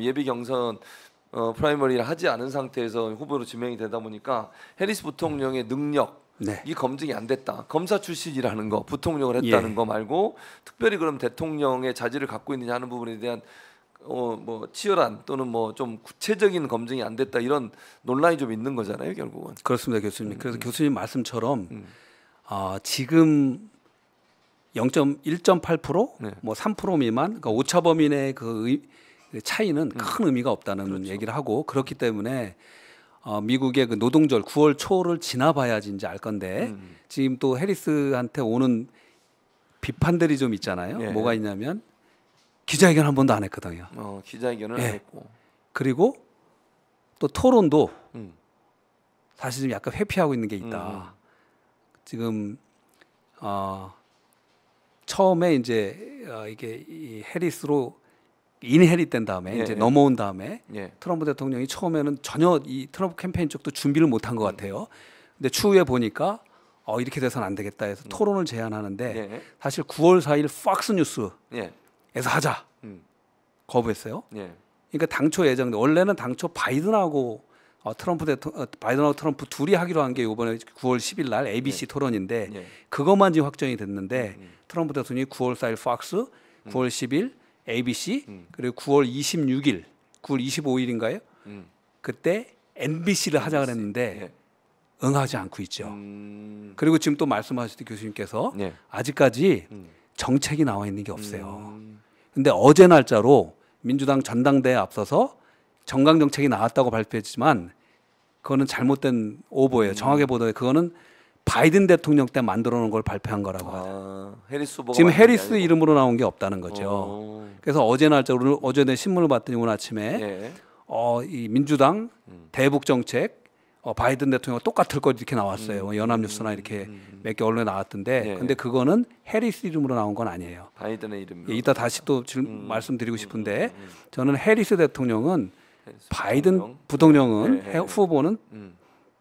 예비 경선 어, 프라이머리를 하지 않은 상태에서 후보로 지명이 되다 보니까 해리스 부통령의 능력 네. 이 검증이 안 됐다. 검사 출신이라는 거, 부통령을 예. 했다는 예. 거 말고 특별히 그럼 대통령의 자질을 갖고 있느냐 하는 부분에 대한 어뭐 치열한 또는 뭐 좀 구체적인 검증이 안 됐다 이런 논란이 좀 있는 거잖아요 결국은. 그렇습니다 교수님. 음. 그래서 교수님 말씀처럼 음. 어, 지금 0.1.8%뭐 3% 미만 그러니까 오차범위 내그 그 차이는 음. 큰 의미가 없다는 그렇죠. 얘기를 하고 그렇기 음. 때문에 어, 미국의 그 노동절 9월 초를 지나봐야지 이제 알 건데 음. 지금 또 해리스한테 오는 비판들이 좀 있잖아요. 예. 뭐가 있냐면 기자회견 한 번도 안 했거든요. 어, 기자회견을 예. 안 했고 그리고 또 토론도 음. 사실 좀 약간 회피하고 있는 게 있다. 음. 음. 지금 어, 처음에 이제 어, 이게 이 해리스로 인헬리된 다음에 예, 이제 예. 넘어온 다음에 예. 트럼프 대통령이 처음에는 전혀 이 트럼프 캠페인 쪽도 준비를 못 한 것 음. 같아요. 근데 추후에 보니까 어 이렇게 돼서는 안 되겠다 해서 음. 토론을 제안하는데 예. 사실 9월 4일 팍스 뉴스에서 하자 음. 거부했어요. 예. 그러니까 당초 예정 원래는 당초 바이든하고 어, 트럼프 대통령 어, 바이든하고 트럼프 둘이 하기로 한 게 이번에 9월 10일 날 ABC 예. 토론인데 그것만 지금 확정이 됐는데 음. 음. 트럼프 대통령이 9월 4일 팍스, 9월 음. 10일 ABC 음. 그리고 9월 26일, 9월 25일인가요? 음. 그때 MBC를 하자 그랬는데 네. 예. 응하지 않고 있죠. 음. 그리고 지금 또 말씀하실 셨 교수님께서 네. 아직까지 음. 정책이 나와 있는 게 없어요. 음. 근데 어제 날짜로 민주당 전당대에 앞서서 정강 정책이 나왔다고 발표했지만 그거는 잘못된 오보예요. 음. 정확하게 보다 그거는 바이든 대통령 때 만들어 놓은 걸 발표한 거라고 아, 하죠. 해리스 지금 해리스 이름으로 나온 게 없다는 거죠. 어. 그래서 어제 날짜 오늘 어제 내 신문을 봤더니 오늘 아침에 예. 어, 이 민주당 음. 대북 정책 어, 바이든 대통령 똑같을 것 이렇게 나왔어요. 음. 연합뉴스나 이렇게 음. 음, 음. 몇개 언론에 나왔던데 예. 근데 그거는 해리스 이름으로 나온 건 아니에요. 바이든의 이름. 예, 이따 다시 또 지금 음, 말씀드리고 싶은데 저는 해리스 대통령은 해리스 바이든 부통령? 부통령은 예, 예. 후보는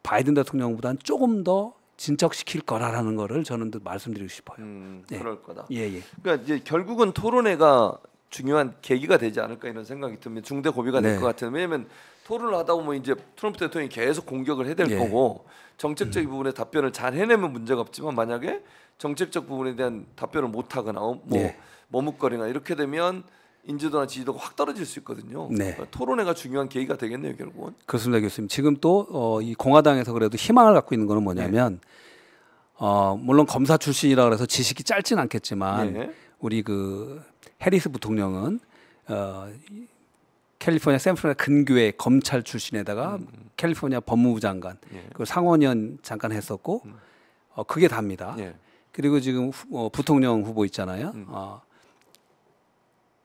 바이든 대통령보다는 조금 더 진척시킬 거라라는 거를 저는 또 말씀드리고 싶어요. 음, 네. 그럴 거다. 예, 예. 그러니까 이제 결국은 토론회가 중요한 계기가 되지 않을까 이런 생각이 듭니다. 중대 고비가 네. 될것 같아요. 왜냐하면 토론을 하다 보면 이제 트럼프 대통령이 계속 공격을 해댈 예. 거고 정책적인 음. 부분에 답변을 잘 해내면 문제가 없지만 만약에 정책적 부분에 대한 답변을 못 하거나 어, 뭐 예. 머뭇거리나 이렇게 되면 인지도나 지지도가 확 떨어질 수 있거든요. 네. 그러니까 토론회가 중요한 계기가 되겠네요, 결국은. 그렇습니다, 교수님. 지금 또이 어, 공화당에서 그래도 희망을 갖고 있는 거는 뭐냐면 네. 어, 물론 검사 출신이라 그래서 지식이 짧진 않겠지만 네. 우리 그 해리스 부통령은 어, 캘리포니아 샌프란시스코 근교의 검찰 출신에다가 음, 음. 캘리포니아 법무부 장관 예. 그 상원의원 잠깐 했었고 음. 어, 그게 답니다. 예. 그리고 지금 후, 어, 부통령 후보 있잖아요. 음. 어,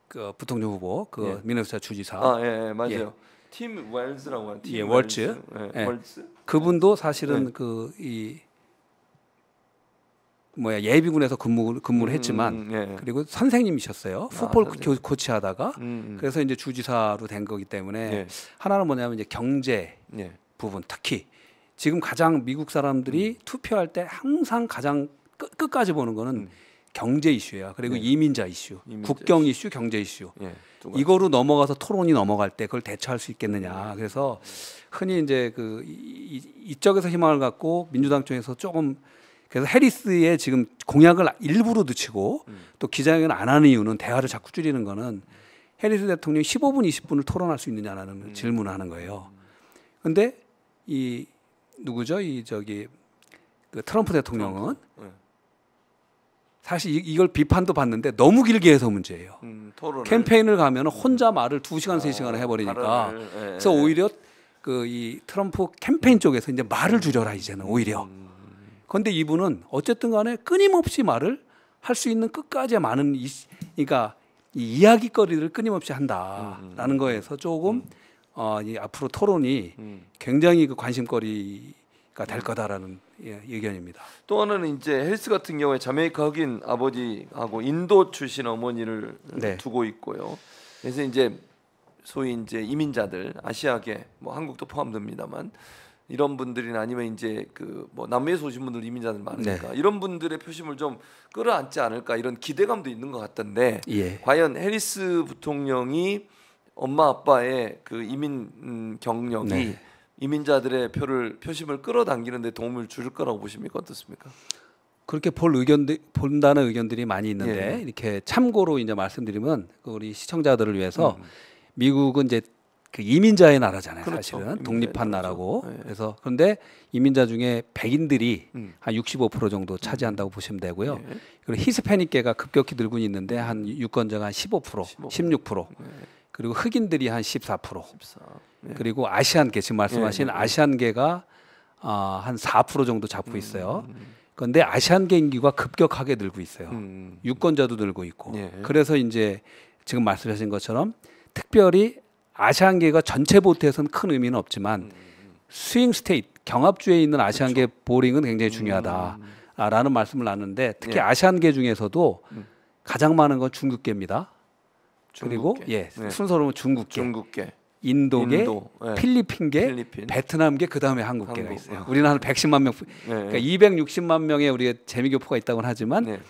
그 부통령 후보 그 예. 미네소타 주지사 아, 예, 예 맞아요. 예. 팀 웰즈라고 하는 팀 예, 월츠. 예, 예. 월츠. 그분도 사실은 그 이 뭐야 예비군에서 근무 근무를 음, 했지만 음, 그리고 선생님이셨어요. 아, 풋볼 아, 선 코치하다가 음, 음. 그래서 이제 주지사로 된 거기 때문에 하나는 뭐냐면 이제 경제 부분 특히 지금 가장 미국 사람들이 음. 투표할 때 항상 가장 끝, 끝까지 보는 거는 음. 경제 이슈야. 그리고 네. 이민자 이슈, 이민자 국경 이슈, 경제 이슈. 네, 이거로 넘어가서 토론이 넘어갈 때 그걸 대처할 수 있겠느냐. 그래서 흔히 이제 그 이, 이쪽에서 희망을 갖고 민주당 쪽에서 조금 그래서 해리스의 지금 공약을 일부러 늦추고 음. 또 기자회견 안 하는 이유는 대화를 자꾸 줄이는 거는 해리스 대통령이 15분, 20분을 토론할 수 있느냐라는 음. 질문을 하는 거예요. 근데 이 누구죠? 이 저기 그 트럼프 대통령은 네. 사실 이, 걸 비판도 받는데 너무 길게 해서 문제예요. 음, 캠페인을 가면 혼자 말을 2시간3시간을 아, 해버리니까. 예, 예, 그래서 예. 오히려 그이 트럼프 캠페인 쪽에서 이제 말을 줄여라 이제는 오히려. 음. 그런데 이분은 어쨌든 간에 끊임없이 말을 할 수 있는 끝까지 많은 이, 그러니까 이 이야기거리를 끊임없이 한다라는 음, 음, 음. 거에서 조금 어, 이 앞으로 토론이 굉장히 그 관심거리 될 거다라는 예, 의견입니다. 또 하나는 이제 헬스 같은 경우에 자메이카 인 아버지하고 인도 출신 어머니를 네. 두고 있고요. 그래서 이제 소위 이제 이민자들 아시아계 뭐 한국도 포함됩니다만 이런 분들이나 아니면 이제 그 뭐 남미에서 오신 분들 이민자들 많으니까 네. 이런 분들의 표심을 좀 끌어안지 않을까 이런 기대감도 있는 것 같던데 예. 과연 해리스 부통령이 엄마 아빠의 그 이민 경력이 네. 이민자들의 표를 표심을 끌어당기는데 도움을 줄 거라고 보십니까 어떻습니까? 그렇게 볼 의견들 본다는 의견들이 많이 있는데 예. 이렇게 참고로 이제 말씀드리면 그 우리 시청자들을 위해서 음. 미국은 이제 그 이민자의 나라잖아요. 그렇죠. 사실은 독립한 나라고. 예. 그래서 그런데 이민자 중에 백인들이 음. 한65% 정도 차지한다고 보시면 되고요. 예. 그리고 히스패닉계가 급격히 늘고 있는데 한 유권자가 한15% 15%. 16%. 예. 그리고 흑인들이 한14% 14. 네. 그리고 아시안계 지금 말씀하신 네, 네. 아시안계가 아, 한4% 정도 잡고 음, 있어요. 음, 음. 그런데 아시안계 인기가 급격하게 늘고 있어요. 유권자도 늘고 있고. 예. 그래서 이제 지금 말씀하신 것처럼 특별히 아시안계가 전체 보트에서는 큰 의미는 없지만 스윙 스테이트 경합주에 있는 아시안계 그렇죠. 보링은 굉장히 중요하다라는 말씀을 나눴는데 특히 예. 아시안계 중에서도 음. 가장 많은 건 중국계입니다. 중국계. 그리고 예, 예. 순서로 중국계. 중국계. 인도계, 인도, 네. 필리핀계, 필리핀. 베트남계, 그 다음에 한국계가 한국. 있어요. 우리나라는 110만 명, 네. 그러니까 260만 명의 우리의 재미교포가 있다고는 하지만 네.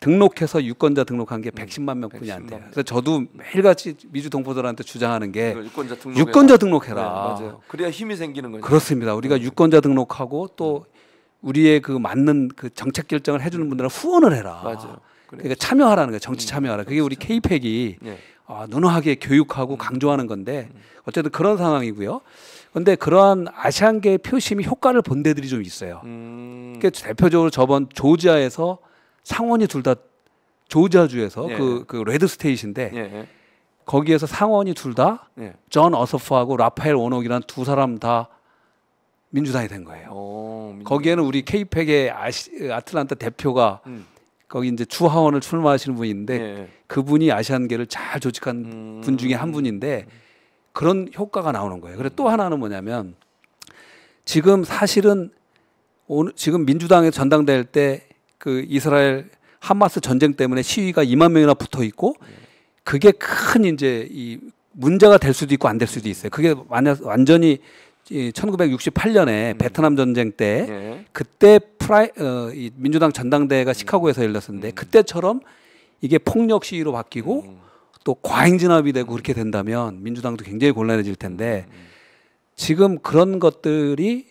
등록해서 유권자 등록한 게 110만 명뿐이 안 돼요. 그래서 저도 매일같이 미주 동포들한테 주장하는 게 그러니까 유권자, 유권자 등록해라. 네, 맞아요. 그래야 힘이 생기는 거죠. 그렇습니다. 우리가 유권자 등록하고 또 우리의 그 맞는 그 정책 결정을 해주는 음. 분들은 후원을 해라. 맞아요. 그러니까 참여하라는 거예요. 정치 음, 참여하라. 그게 우리 케이팩이 네. 어, 누누하게 교육하고 음. 강조하는 건데 음. 어쨌든 그런 상황이고요. 근데 그러한 아시안계의 표심이 효과를 본 데들이 좀 있어요. 음. 그게 대표적으로 저번 조지아에서 상원이 둘 다 조지아주에서 예. 그, 그 레드 스테이트인데 예. 거기에서 상원이 둘 다존 예. 어서프하고 라파엘 원옥이란 두 사람 다 민주당이 된 거예요. 오, 거기에는 우리 케이팩의 아틀란타 대표가 음. 거기 이제 주하원을 출마하시는 분인데 예, 예. 그분이 아시안계를 잘 조직한 음. 분 중에 한 분인데 그런 효과가 나오는 거예요. 그래서 또 하나는 뭐냐면 지금 사실은 오늘 지금 민주당에 전당될 때 그 이스라엘 하마스 전쟁 때문에 시위가 2만 명이나 붙어 있고 그게 큰 이제 이 문제가 될 수도 있고 안 될 수도 있어요. 그게 만약 완전히 1968년에 음. 베트남 전쟁 때 네. 그때 프라이 어, 이 민주당 전당대회가 시카고에서 열렸었는데 음. 그때처럼 이게 폭력 시위로 바뀌고 음. 또 과잉 진압이 되고 그렇게 된다면 민주당도 굉장히 곤란해질 텐데 음. 지금 그런 것들이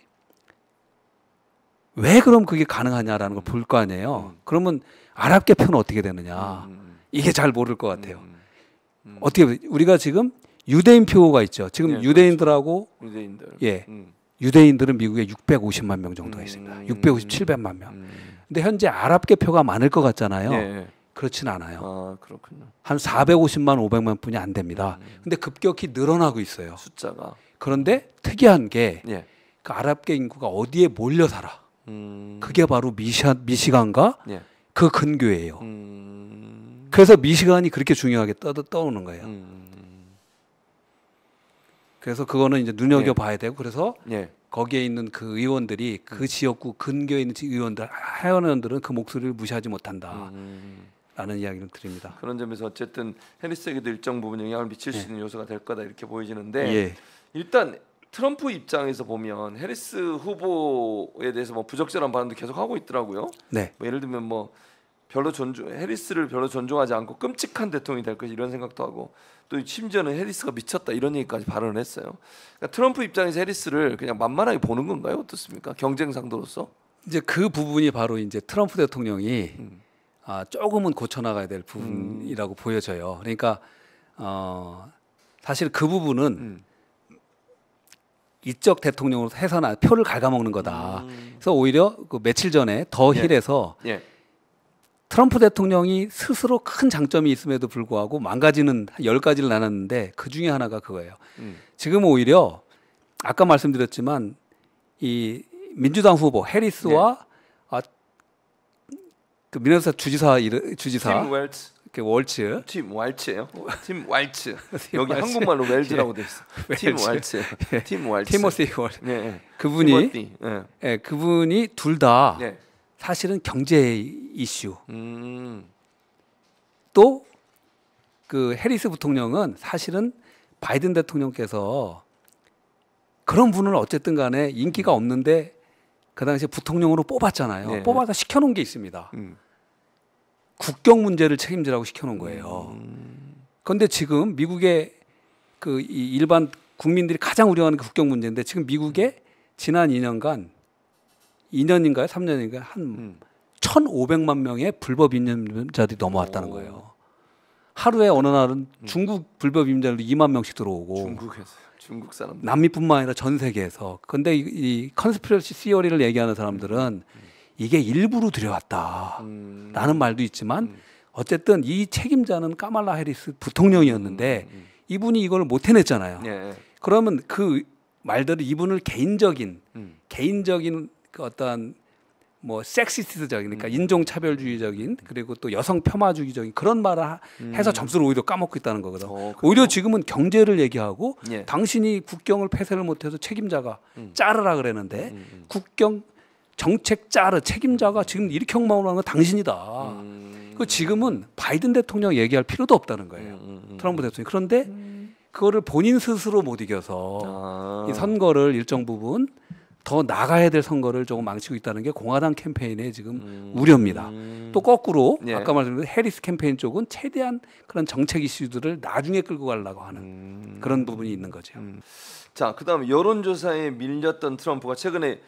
왜 그럼 그게 가능하냐라는 걸 볼 거 아니에요. 음. 그러면 아랍 계표는 어떻게 되느냐 음. 이게 잘 모를 것 같아요. 어떻게 우리가 지금 유대인 표가 있죠. 지금 네, 그렇죠. 유대인들하고 그렇죠. 유대인들. 예. 음. 유대인들은 미국에 650만 명 정도가 음. 있습니다. 음. 650, 700만 명. 음. 근데 현재 아랍계 표가 많을 것 같잖아요. 네. 그렇진 않아요. 아, 그렇군요. 한 450만, 500만 분이 안 됩니다. 음. 근데 급격히 늘어나고 있어요. 숫자가. 그런데 특이한 게 예. 그 아랍계 인구가 어디에 몰려 살아. 음. 그게 바로 미시아, 미시간과 예. 그 근교예요. 음. 그래서 미시간이 그렇게 중요하게 떠, 떠오는 거예요. 그래서 그거는 이제 눈여겨 예. 봐야 되고 그래서 예. 거기에 있는 그 의원들이 그 음. 지역구 근교에 있는 의원들 하원 의원들은 그 목소리를 무시하지 못한다. 음, 음, 라는 이야기를 드립니다. 그런 점에서 어쨌든 해리스에게도 일정 부분 영향을 미칠 수 예. 있는 요소가 될 거다 이렇게 보이지는데 예. 일단 트럼프 입장에서 보면 해리스 후보에 대해서 뭐 부적절한 반응도 계속 하고 있더라고요. 네. 뭐 예를 들면 뭐 별로 존중 해리스를 별로 존중하지 않고 끔찍한 대통령이 될 것이 이런 생각도 하고 또 심지어는 해리스가 미쳤다 이런 얘기까지 발언을 했어요. 그러니까 트럼프 입장에서 해리스를 그냥 만만하게 보는 건가요? 어떻습니까? 경쟁 상도로서 이제 그 부분이 바로 이제 트럼프 대통령이 음. 아, 조금은 고쳐나가야 될 부분이라고 음. 보여져요. 그러니까 어, 사실 그 부분은 음. 이적 대통령으로 해서나 표를 갉아먹는 거다. 음. 그래서 오히려 그 며칠 전에 더 힐에서 예. 예. 트럼프 대통령이 스스로 큰 장점이 있음에도 불구하고 망가지는 열가지를 나눴는데 그 중에 하나가 그거예요. 음. 지금 오히려 아까 말씀드렸지만 이 민주당 후보 해리스와 네. 아, 그 미네소타 주지사 이르, 주지사 팀 웰츠 그 월츠 팀월츠예요팀월츠 여기 월츠 한국말로 웰즈라고 예. 돼 있어 예. 팀월츠 예. 팀월츠 티모시 월츠 예. 그분이 예. 예. 그분이 둘다 예. 예 사실은 경제 이슈 음. 또그 해리스 부통령은 사실은 바이든 대통령께서 그런 분을 어쨌든 간에 인기가 없는데 그 당시에 부통령으로 뽑았잖아요. 네. 뽑아서 시켜놓은 게 있습니다. 음. 국경 문제를 책임지라고 시켜놓은 거예요. 음. 그런데 지금 미국의 그이 일반 국민들이 가장 우려하는 국경 문제인데 지금 미국의 지난 2년간 2년인가요? 3년인가요? 한 음. 1,500만 명의 불법 임자들이 넘어왔다는 거예요. 하루에 어느 날은 음. 중국 불법 입자들도 2만 명씩 들어오고 중국에서 중국 사람 남미뿐만 아니라 전 세계에서 근데 이, 이 컨스피러시 시어리를 얘기하는 사람들은 음. 음. 이게 일부러 들여왔다라는 음. 말도 있지만 음. 어쨌든 이 책임자는 까말라 해리스 부통령이었는데 이분이 이걸 못 해냈잖아요. 예. 그러면 그 말대로 이분을 개인적인 개인적인 그어떤뭐섹시스트적이니까 그러니까 음. 인종차별주의적인 음. 그리고 또 여성 폄하주의적인 그런 말을 음. 해서 점수를 오히려 까먹고 있다는 거거든. 어, 오히려 지금은 경제를 얘기하고 예. 당신이 국경을 폐쇄를 못해서 책임자가 음. 짜르라 그랬는데 음, 음, 국경 정책 자르 책임자가 지금 이렇게 엉망으로 하는 건 당신이다. 그 지금은 바이든 대통령 얘기할 필요도 없다는 거예요. 트럼프 대통령. 그런데 그거를 본인 스스로 못 이겨서 아. 이 선거를 일정 부분 더 나가야 될 선거를 조금 망치고 있다는 게 공화당 캠페인의 지금 음. 우려입니다. 또 거꾸로 예. 아까 말씀드린 해리스 캠페인 쪽은 최대한 그런 정책 이슈들을 나중에 끌고 가려고 하는 음. 그런 부분이 있는 거죠. 음. 자, 그다음 여론조사에 밀렸던 트럼프가 최근에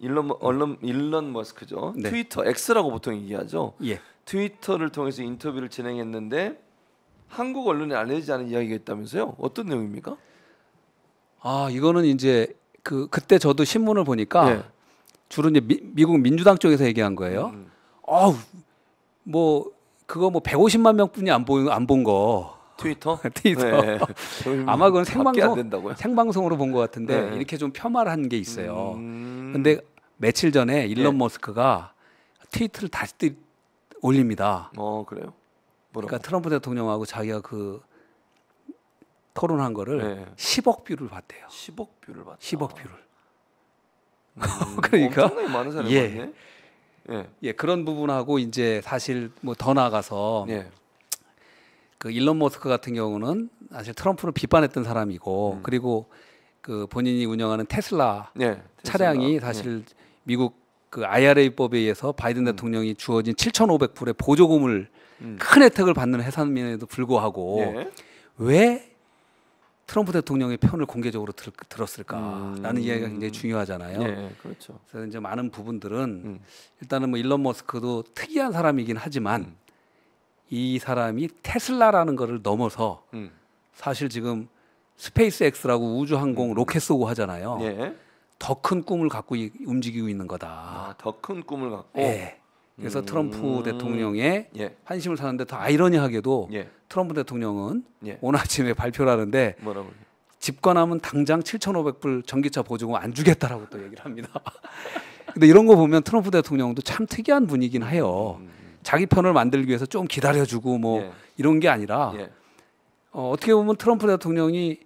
일론 언론 일론 머스크죠 네. 트위터 X라고 보통 얘기하죠. 예. 트위터를 통해서 인터뷰를 진행했는데 한국 언론에 알려지지 않은 이야기가 있다면서요? 어떤 내용입니까? 아 이거는 이제 그 그때 저도 신문을 보니까 예. 주로 이제 미, 국 민주당 쪽에서 얘기한 거예요. 음. 어우 음. 뭐 그거 뭐 150만 명뿐이 안본안본 거. 트위터? 트위터. 네. 아마 그건 생방송 생방송으로 본 것 같은데 네. 이렇게 좀 폄하한 를게 있어요. 음... 근데 며칠 전에 일론 네. 머스크가 트위터를 다시 올립니다. 어 그래요? 뭐라고? 그러니까 트럼프 대통령하고 자기가 그 토론한 거를 네. 10억 뷰를 봤대요. 10억 뷰를 봤다. 10억 뷰를. 음, 그러니까 엄청나게 많은 사람이 예. 봤네. 예. 예. 그런 부분하고 이제 사실 뭐 더 나가서 아 예. 그 일론 머스크 같은 경우는 사실 트럼프를 비판했던 사람이고 음. 그리고 그 본인이 운영하는 테슬라, 예, 테슬라. 차량이 예. 사실 미국 그 IRA법에 의해서 바이든 음. 대통령이 주어진 7,500불의 보조금을 음. 큰 혜택을 받는 회사임에도 불구하고 예. 왜 트럼프 대통령의 표현을 공개적으로 들, 었을까라는 음. 이야기가 굉장히 중요하잖아요. 네, 그렇죠. 그래서 이제 많은 부분들은 음. 일단은 뭐 일론 머스크도 특이한 사람이긴 하지만 음. 이 사람이 테슬라라는 거를 넘어서 음. 사실 지금 스페이스 X라고 우주항공 음. 로켓 쏘고 하잖아요. 네. 예. 더큰 꿈을 갖고 이, 움직이고 있는 거다. 아, 더 큰 꿈을 갖고. 네. 그래서 음. 트럼프 대통령의 예. 한심을 사는데 더 아이러니하게도 예. 트럼프 대통령은 예. 오늘 아침에 발표를 하는데 집권하면 당장 7,500불 전기차 보증금안 주겠다라고 또 얘기를 합니다. 근데 이런 거 보면 트럼프 대통령도 참 특이한 분이긴 해요. 음. 음, 음. 자기 편을 만들기 위해서 좀 기다려주고 뭐 예. 이런 게 아니라 예. 어, 어떻게 보면 트럼프 대통령이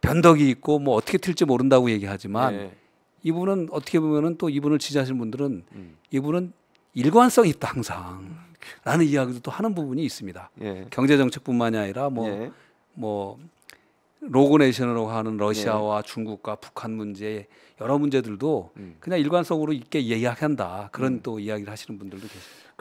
변덕이 있고 뭐 어떻게 튈지 모른다고 얘기하지만 예. 이분은 어떻게 보면은 또 이분을 지지하시는 분들은 음. 이분은 일관성이 있다 항상 라는 이야기도 또 하는 부분이 있습니다. 예. 경제정책뿐만이 아니라 뭐, 예. 뭐 로그네이션으로 하는 러시아와 예. 중국과 북한 문제 여러 문제들도 음. 그냥 일관성으로 있게 이야기한다 그런 음. 또 이야기를 하시는 분들도 계십니다.